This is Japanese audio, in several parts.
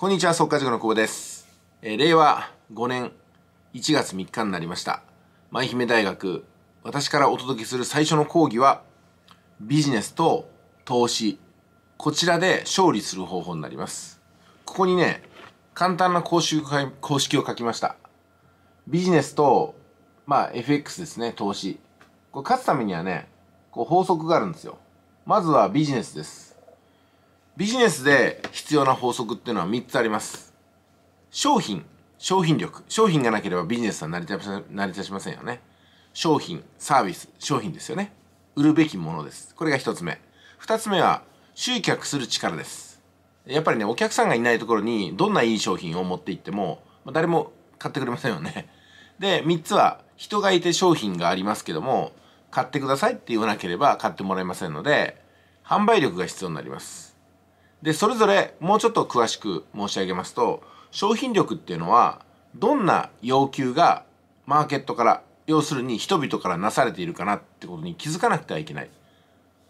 こんにちは、速稼塾の久保です。えー、令和5年1月3日になりました。舞姫大学、私からお届けする最初の講義は、ビジネスと投資、こちらで勝利する方法になります。ここにね、簡単な公式公式を書きました。ビジネスと、まあ、FX ですね、投資。これ勝つためにはね、こう法則があるんですよ。まずはビジネスです。ビジネスで必要な法則っていうのは3つあります商品商品力商品がなければビジネスは成り立ちませんよね商品サービス商品ですよね売るべきものですこれが1つ目2つ目は集客する力ですやっぱりねお客さんがいないところにどんないい商品を持っていっても誰も買ってくれませんよねで3つは人がいて商品がありますけども買ってくださいって言わなければ買ってもらえませんので販売力が必要になりますで、それぞれもうちょっと詳しく申し上げますと、商品力っていうのは、どんな要求がマーケットから、要するに人々からなされているかなってことに気づかなくてはいけない。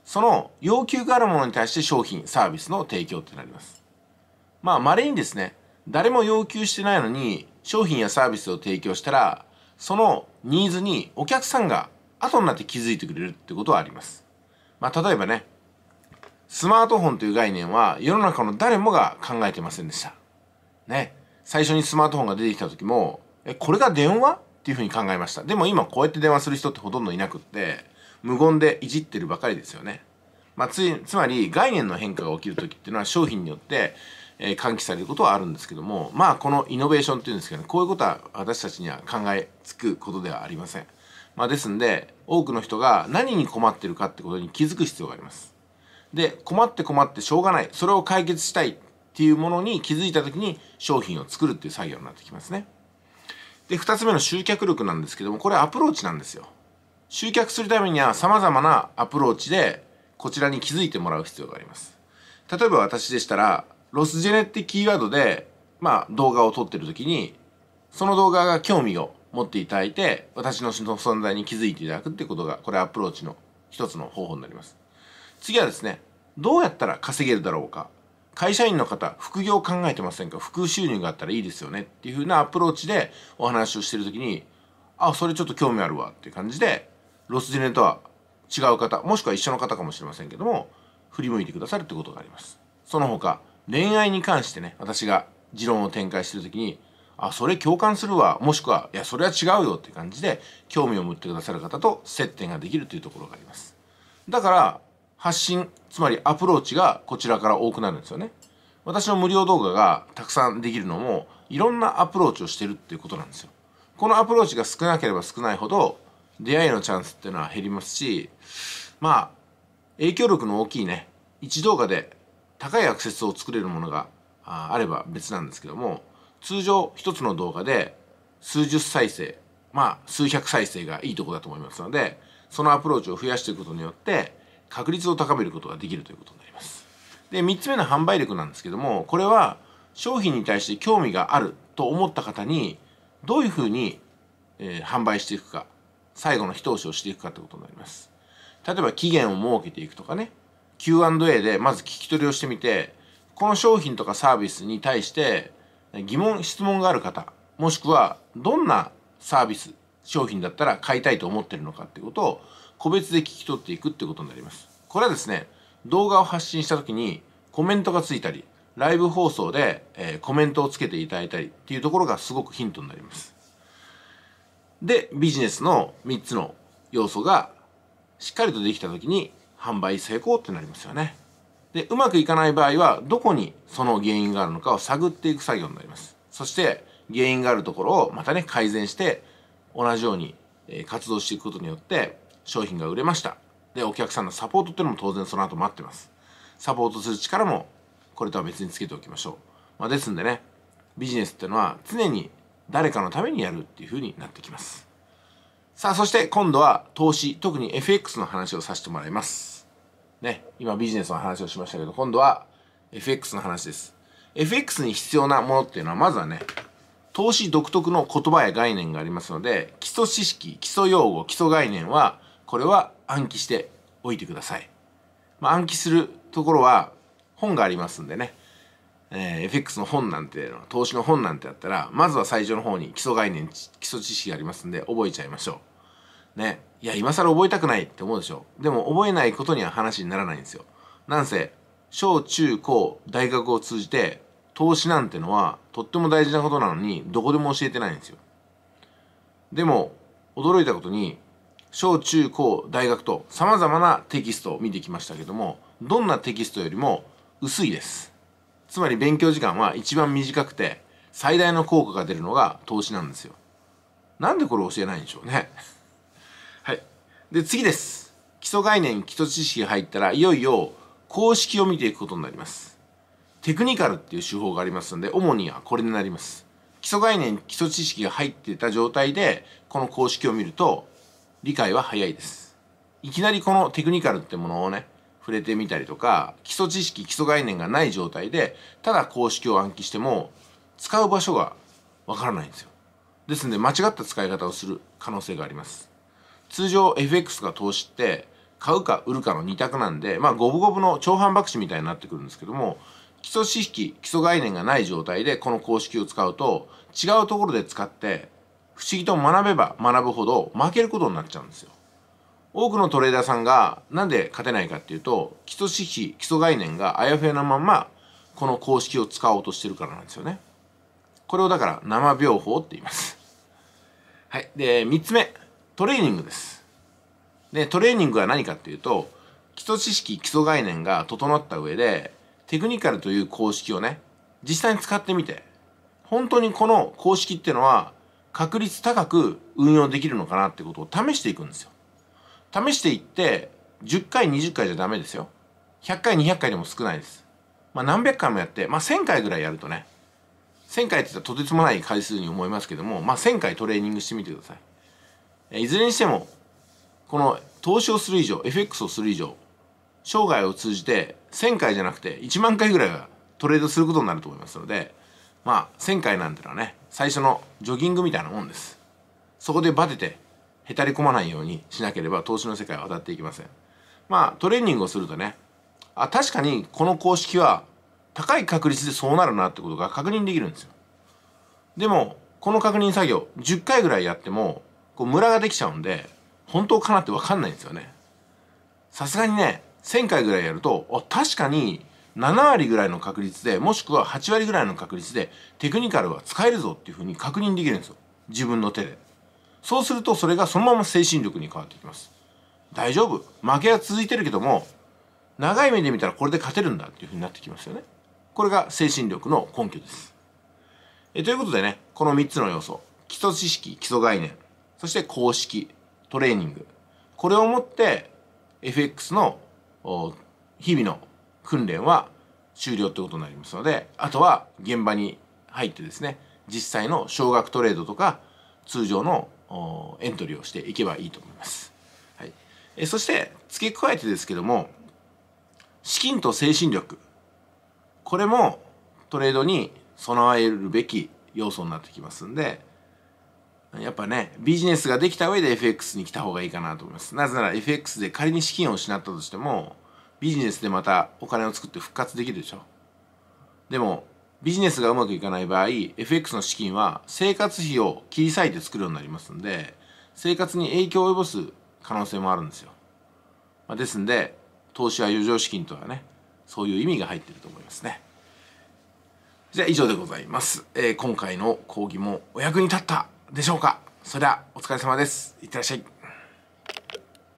その要求があるものに対して商品、サービスの提供ってなります。まあ、稀にですね、誰も要求してないのに商品やサービスを提供したら、そのニーズにお客さんが後になって気づいてくれるってことはあります。まあ、例えばね、スマートフォンという概念は世の中の誰もが考えてませんでした。ね。最初にスマートフォンが出てきた時も、え、これが電話っていうふうに考えました。でも今こうやって電話する人ってほとんどいなくって、無言でいじってるばかりですよね。まあ、つつまり概念の変化が起きる時っていうのは商品によって、えー、喚起されることはあるんですけどもまあこのイノベーションっていうんですけど、ね、こういうことは私たちには考えつくことではありません。まあ、ですんで多くの人が何に困ってるかってことに気づく必要があります。で、困って困ってしょうがない。それを解決したいっていうものに気づいた時に商品を作るっていう作業になってきますね。で、2つ目の集客力なんですけども、これアプローチなんですよ。集客するためには様々なアプローチでこちらに気づいてもらう必要があります。例えば私でしたら、ロスジェネってキーワードで、まあ動画を撮ってる時に、その動画が興味を持っていただいて、私の存在に気づいていただくってことが、これアプローチの一つの方法になります。次はですねどうやったら稼げるだろうか会社員の方副業考えてませんか副収入があったらいいですよねっていうふうなアプローチでお話をしてる時にあそれちょっと興味あるわっていう感じでロスジネとは違う方もしくは一緒の方かもしれませんけども振り向いてくださるってことがありますその他恋愛に関してね私が持論を展開してる時にあそれ共感するわもしくはいやそれは違うよって感じで興味を持ってくださる方と接点ができるというところがありますだから発信つまりアプローチがこちらから多くなるんですよね私の無料動画がたくさんできるのもいろんなアプローチをしてるっていうことなんですよこのアプローチが少なければ少ないほど出会いのチャンスっていうのは減りますしまあ影響力の大きいね1動画で高いアクセスを作れるものがあれば別なんですけども通常1つの動画で数十再生まあ数百再生がいいとこだと思いますのでそのアプローチを増やしていくことによって確率を高めることができるということになります。で3つ目の販売力なんですけどもこれは商品に対して興味があると思った方にどういうふうに、えー、販売していくか最後の一押しをしていくかということになります。例えば期限を設けていくとかね Q&A でまず聞き取りをしてみてこの商品とかサービスに対して疑問質問がある方もしくはどんなサービス商品だったら買いたいと思ってるのかっていうことを個別で聞き取っていくってことになります。これはですね、動画を発信した時にコメントがついたり、ライブ放送で、えー、コメントをつけていただいたりっていうところがすごくヒントになります。で、ビジネスの3つの要素がしっかりとできた時に販売成功ってなりますよね。で、うまくいかない場合は、どこにその原因があるのかを探っていく作業になります。そして、原因があるところをまたね、改善して、同じように活動していくことによって、商品が売れましたでお客さんのサポートっていうのも当然その後待ってますサポートする力もこれとは別につけておきましょう、まあ、ですんでねビジネスっていうのは常に誰かのためにやるっていう風になってきますさあそして今度は投資特に FX の話をさせてもらいますね今ビジネスの話をしましたけど今度は FX の話です FX に必要なものっていうのはまずはね投資独特の言葉や概念がありますので基礎知識基礎用語基礎概念はこれは暗記しておいてください、まあ、暗記するところは本がありますんでね、えー、FX の本なんて投資の本なんてあったらまずは最初の方に基礎概念基礎知識がありますんで覚えちゃいましょうねいや今更覚えたくないって思うでしょでも覚えないことには話にならないんですよなんせ小中高大学を通じて投資なんてのはとっても大事なことなのにどこでも教えてないんですよでも驚いたことに小中高大学とさまざまなテキストを見てきましたけどもどんなテキストよりも薄いですつまり勉強時間は一番短くて最大の効果が出るのが投資なんですよなんでこれ教えないんでしょうね はいで次です基礎概念基礎知識が入ったらいよいよ公式を見ていくことになりますテクニカルっていう手法がありますので主にはこれになります基礎概念基礎知識が入ってた状態でこの公式を見ると理解は早いです。いきなりこのテクニカルってものをね、触れてみたりとか、基礎知識、基礎概念がない状態で、ただ公式を暗記しても、使う場所がわからないんですよ。ですので、間違った使い方をする可能性があります。通常 FX が投資って、買うか売るかの2択なんで、まあ、五分五分の超反博士みたいになってくるんですけども、基礎知識、基礎概念がない状態でこの公式を使うと、違うところで使って、不思議と学べば学ぶほど負けることになっちゃうんですよ。多くのトレーダーさんがなんで勝てないかっていうと基礎知識基礎概念があやふやなままこの公式を使おうとしてるからなんですよねこれをだから生病法って言いますはいで3つ目トレーニングですでトレーニングは何かっていうと基礎知識基礎概念が整った上でテクニカルという公式をね実際に使ってみて本当にこの公式っていうのは確率高く運用できるのかなってことを試していくんですよ。試していって、10回、20回じゃダメですよ。100回、200回でも少ないです。まあ何百回もやって、まあ1000回ぐらいやるとね、1000回って言ったらとてつもない回数に思いますけども、まあ1000回トレーニングしてみてください。えいずれにしても、この投資をする以上、FX をする以上、生涯を通じて1000回じゃなくて1万回ぐらいはトレードすることになると思いますので、まあ1000回なんてのはね最初のジョギングみたいなもんですそこでバテてへたり込まないようにしなければ投資の世界は渡っていきませんまあトレーニングをするとねあ確かにこの公式は高い確率でそうなるなってことが確認できるんですよでもこの確認作業10回ぐらいやってもこうムラができちゃうんで本当かなってわかんないんですよねさすがにね1000回ぐらいやると確かに7割ぐらいの確率でもしくは8割ぐらいの確率でテクニカルは使えるぞっていうふうに確認できるんですよ自分の手でそうするとそれがそのまま精神力に変わってきます大丈夫負けは続いてるけども長い目で見たらこれで勝てるんだっていうふうになってきますよねこれが精神力の根拠ですえということでねこの3つの要素基礎知識基礎概念そして公式トレーニングこれをもって FX の日々の訓練は終了ってことになりますのであとは現場に入ってですね実際の少額トレードとか通常のエントリーをしていけばいいと思います、はい、えそして付け加えてですけども資金と精神力これもトレードに備えるべき要素になってきますんでやっぱねビジネスができた上で FX に来た方がいいかなと思いますなぜなら FX で仮に資金を失ったとしてもビジネスでまたお金を作って復活できるでしょでもビジネスがうまくいかない場合 FX の資金は生活費を切り裂いて作るようになりますんで生活に影響を及ぼす可能性もあるんですよ、まあ、ですんで投資は余剰資金とはねそういう意味が入ってると思いますねじゃあ以上でございます、えー、今回の講義もお役に立ったでしょうかそれではお疲れ様ですいってらっしゃい